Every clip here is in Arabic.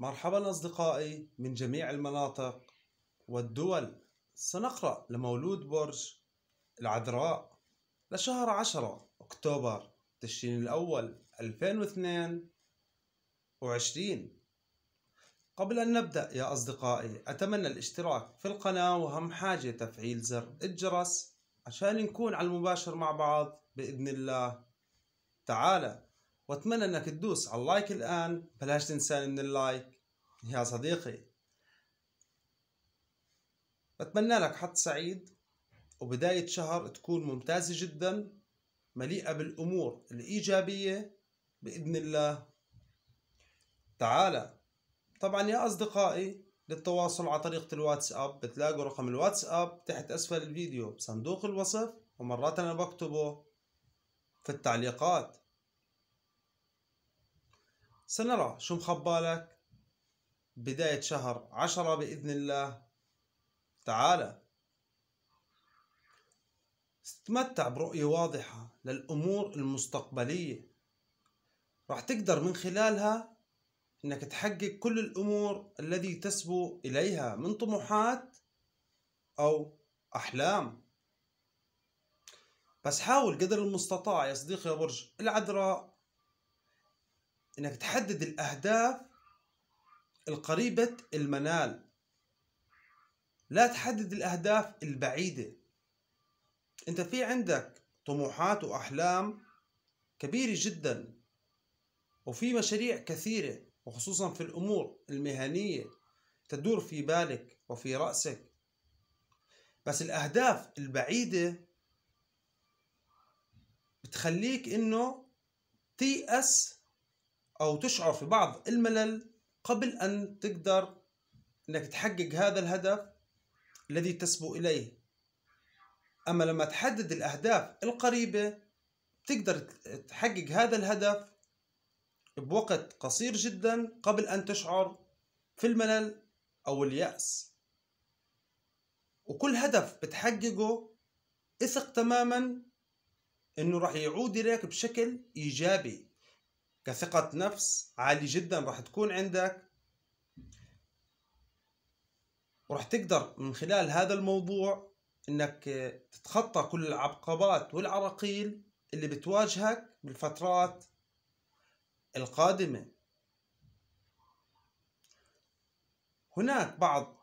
مرحبا أصدقائي من جميع المناطق والدول سنقرأ لمولود برج العذراء لشهر عشرة أكتوبر تشرين الأول 2022 قبل أن نبدأ يا أصدقائي أتمنى الاشتراك في القناة وهم حاجة تفعيل زر الجرس عشان نكون على المباشر مع بعض بإذن الله تعالى واتمنى انك تدوس على اللايك الان بلاش تنساني من اللايك يا صديقي بتمنى لك حظ سعيد وبداية شهر تكون ممتازة جدا مليئة بالأمور الإيجابية بإذن الله تعالى طبعا يا أصدقائي للتواصل على طريقة الواتساب بتلاقوا رقم الواتساب تحت أسفل الفيديو بصندوق الوصف ومرات أنا بكتبه في التعليقات سنرى شو مخبالك بداية شهر عشرة بإذن الله تعالى تتمتع برؤية واضحة للأمور المستقبلية راح تقدر من خلالها انك تحقق كل الامور الذي تسبو اليها من طموحات او احلام بس حاول قدر المستطاع يا صديقي يا برج العذراء انك تحدد الاهداف القريبة المنال لا تحدد الاهداف البعيدة انت في عندك طموحات واحلام كبيرة جدا وفي مشاريع كثيرة وخصوصا في الامور المهنية تدور في بالك وفي رأسك بس الاهداف البعيدة بتخليك انه تيأس أو تشعر في بعض الملل قبل أن تقدر أنك تحقق هذا الهدف الذي تسبو إليه أما لما تحدد الأهداف القريبة تقدر تحقق هذا الهدف بوقت قصير جدا قبل أن تشعر في الملل أو اليأس وكل هدف بتحققه اثق تماما انه راح يعود اليك بشكل ايجابي كثقة نفس عالية جدا راح تكون عندك وراح تقدر من خلال هذا الموضوع انك تتخطى كل العقبات والعراقيل اللي بتواجهك بالفترات القادمة هناك بعض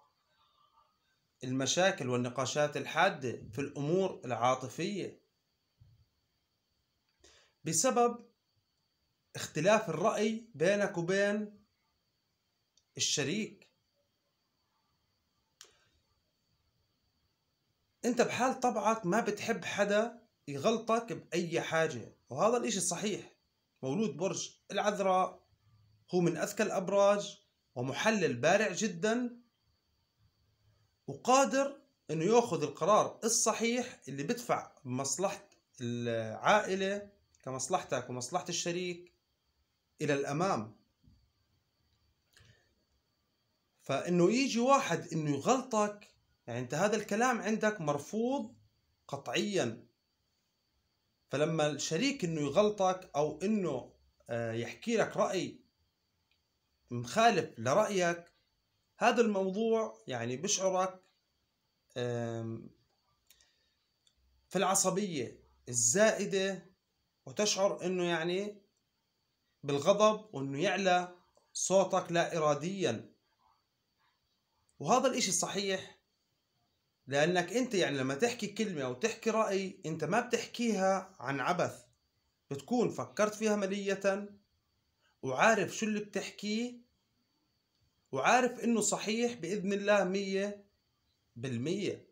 المشاكل والنقاشات الحادة في الأمور العاطفية بسبب اختلاف الرأي بينك وبين الشريك انت بحال طبعك ما بتحب حدا يغلطك بأي حاجة وهذا الاشي صحيح مولود برج العذراء هو من أذكى الأبراج ومحلل بارع جدا وقادر انه ياخذ القرار الصحيح اللي بدفع بمصلحة العائلة كمصلحتك ومصلحة الشريك الى الامام فانه يجي واحد انه يغلطك يعني انت هذا الكلام عندك مرفوض قطعيا فلما الشريك انه يغلطك او انه آه، يحكي لك راي مخالف لرايك هذا الموضوع يعني بشعرك في العصبيه الزائده وتشعر انه يعني بالغضب وانه يعلى صوتك لا اراديا وهذا الاشي صحيح لانك انت يعني لما تحكي كلمة او تحكي رأي انت ما بتحكيها عن عبث بتكون فكرت فيها ملية وعارف شو اللي بتحكيه وعارف انه صحيح بإذن الله مية بالمية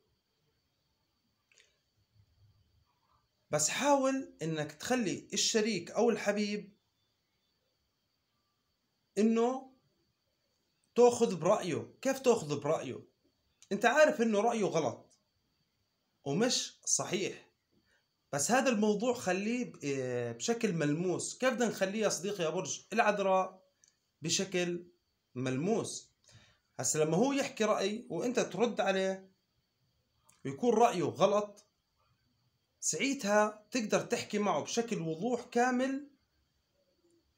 بس حاول انك تخلي الشريك او الحبيب انه تاخذ برايه كيف تاخذ برايه انت عارف انه رايه غلط ومش صحيح بس هذا الموضوع خليه آه، بشكل ملموس كيف بدنا نخليه يا صديقي يا برج العذراء بشكل ملموس هسا لما هو يحكي رأي وانت ترد عليه ويكون رأيه غلط ساعتها تقدر تحكي معه بشكل وضوح كامل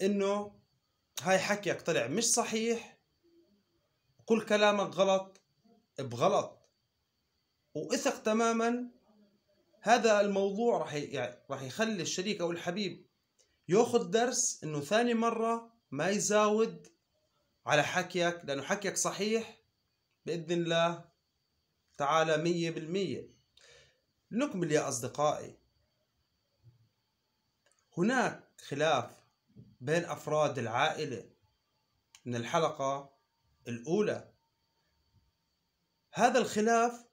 انه هاي حكيك طلع مش صحيح كل كلامك غلط بغلط وإثق تماما هذا الموضوع راح يعني راح يخلي الشريك أو الحبيب ياخذ درس إنه ثاني مرة ما يزاود على حكيك لأنه حكيك صحيح بإذن الله تعالى مية بالمية نكمل يا أصدقائي هناك خلاف بين أفراد العائلة من الحلقة الأولى هذا الخلاف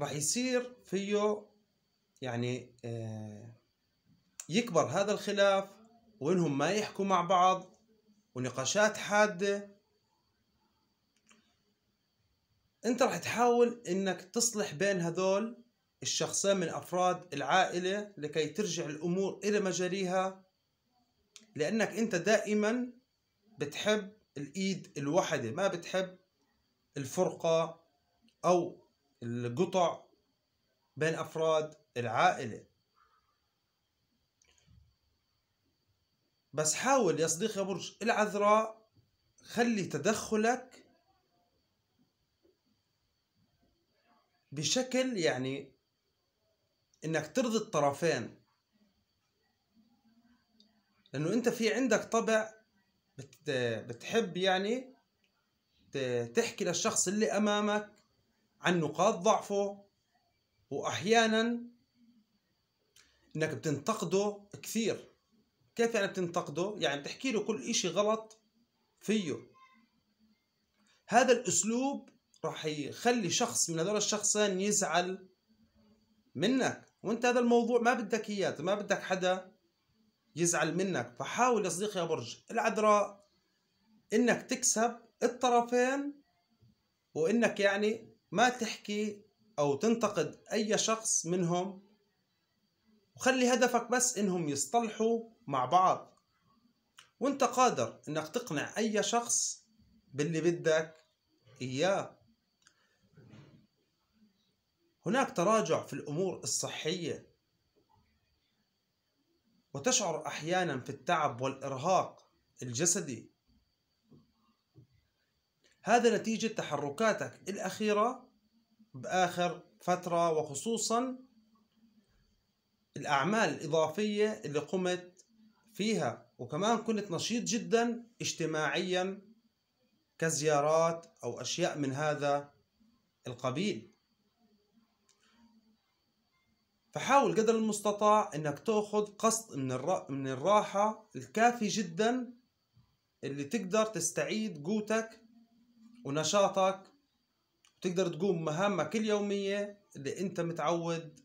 راح يصير فيه يعني آه، يكبر هذا الخلاف وإنهم ما يحكوا مع بعض ونقاشات حادة انت راح تحاول انك تصلح بين هذول الشخصين من أفراد العائلة لكي ترجع الأمور إلى مجاريها لأنك أنت دائما بتحب الإيد الوحدة ما بتحب الفرقة أو القطع بين أفراد العائلة بس حاول يا صديقي يا برج العذراء خلي تدخلك بشكل يعني انك ترضي الطرفين لانه انت في عندك طبع بتحب يعني تحكي للشخص اللي امامك عن نقاط ضعفه واحيانا انك بتنتقده كثير كيف يعني بتنتقده يعني بتحكي له كل اشي غلط فيه هذا الاسلوب راح يخلي شخص من هذول الشخصين يزعل منك وانت هذا الموضوع ما بدك اياه ما بدك حدا يزعل منك فحاول يا صديقي يا برج العذراء انك تكسب الطرفين وانك يعني ما تحكي او تنتقد اي شخص منهم وخلي هدفك بس انهم يصطلحوا مع بعض وانت قادر انك تقنع اي شخص باللي بدك اياه هناك تراجع في الأمور الصحية وتشعر أحيانا في التعب والإرهاق الجسدي هذا نتيجة تحركاتك الأخيرة بآخر فترة وخصوصا الأعمال الإضافية اللي قمت فيها وكمان كنت نشيط جدا اجتماعيا كزيارات أو أشياء من هذا القبيل فحاول قدر المستطاع انك تاخذ قسط من من الراحه الكافي جدا اللي تقدر تستعيد قوتك ونشاطك وتقدر تقوم مهامك اليوميه اللي انت متعود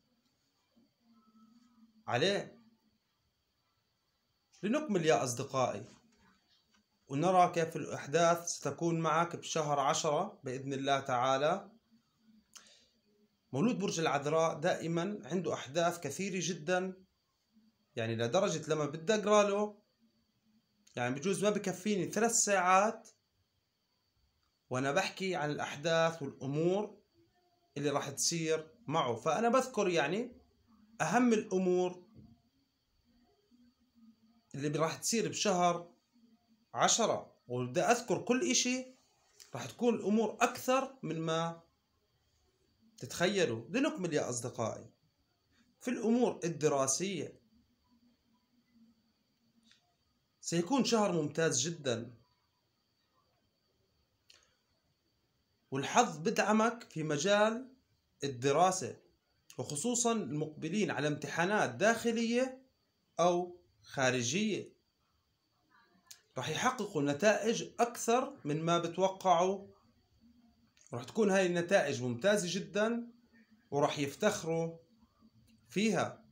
عليه لنكمل يا اصدقائي ونرى كيف الاحداث ستكون معك بشهر عشرة باذن الله تعالى مولود برج العذراء دائما عنده أحداث كثيرة جدا يعني لدرجة لما بدي أقرأ له يعني بجوز ما بكفيني ثلاث ساعات وأنا بحكي عن الأحداث والأمور اللي راح تصير معه فأنا بذكر يعني أهم الأمور اللي راح تصير بشهر عشرة وبدي أذكر كل إشي راح تكون الأمور أكثر من ما تتخيلوا لنكمل يا أصدقائي في الأمور الدراسية سيكون شهر ممتاز جدا والحظ بدعمك في مجال الدراسة وخصوصا المقبلين على امتحانات داخلية أو خارجية رح يحققوا نتائج أكثر من ما بتوقعوا رح تكون هاي النتائج ممتازة جدا ورح يفتخروا فيها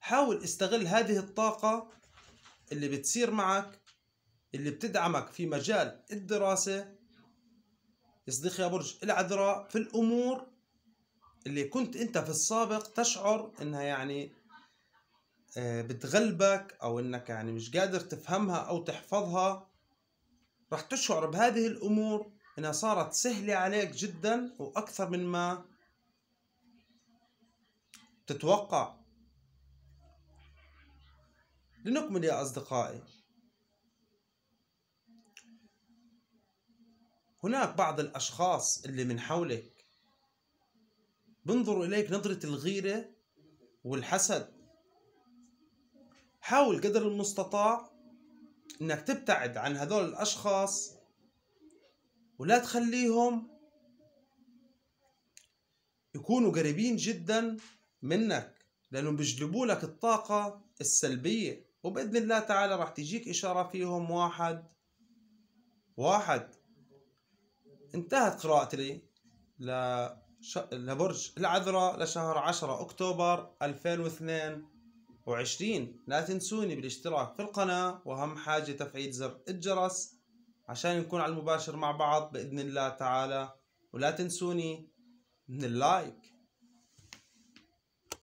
حاول استغل هذه الطاقة اللي بتصير معك اللي بتدعمك في مجال الدراسة يا صديقي يا برج العذراء في الأمور اللي كنت أنت في السابق تشعر أنها يعني آه، بتغلبك أو أنك يعني مش قادر تفهمها أو تحفظها رح تشعر بهذه الأمور انها صارت سهله عليك جدا واكثر من ما تتوقع لنكمل يا اصدقائي هناك بعض الاشخاص اللي من حولك بنظروا اليك نظره الغيره والحسد حاول قدر المستطاع انك تبتعد عن هذول الاشخاص ولا تخليهم يكونوا قريبين جدا منك لانهم بيجلبوا لك الطاقة السلبية وبإذن الله تعالى راح تجيك إشارة فيهم واحد واحد انتهت قراءتي لبرج العذراء لشهر 10 أكتوبر 2022 لا تنسوني بالاشتراك في القناة وأهم حاجة تفعيل زر الجرس عشان نكون على المباشر مع بعض بإذن الله تعالى ولا تنسوني من اللايك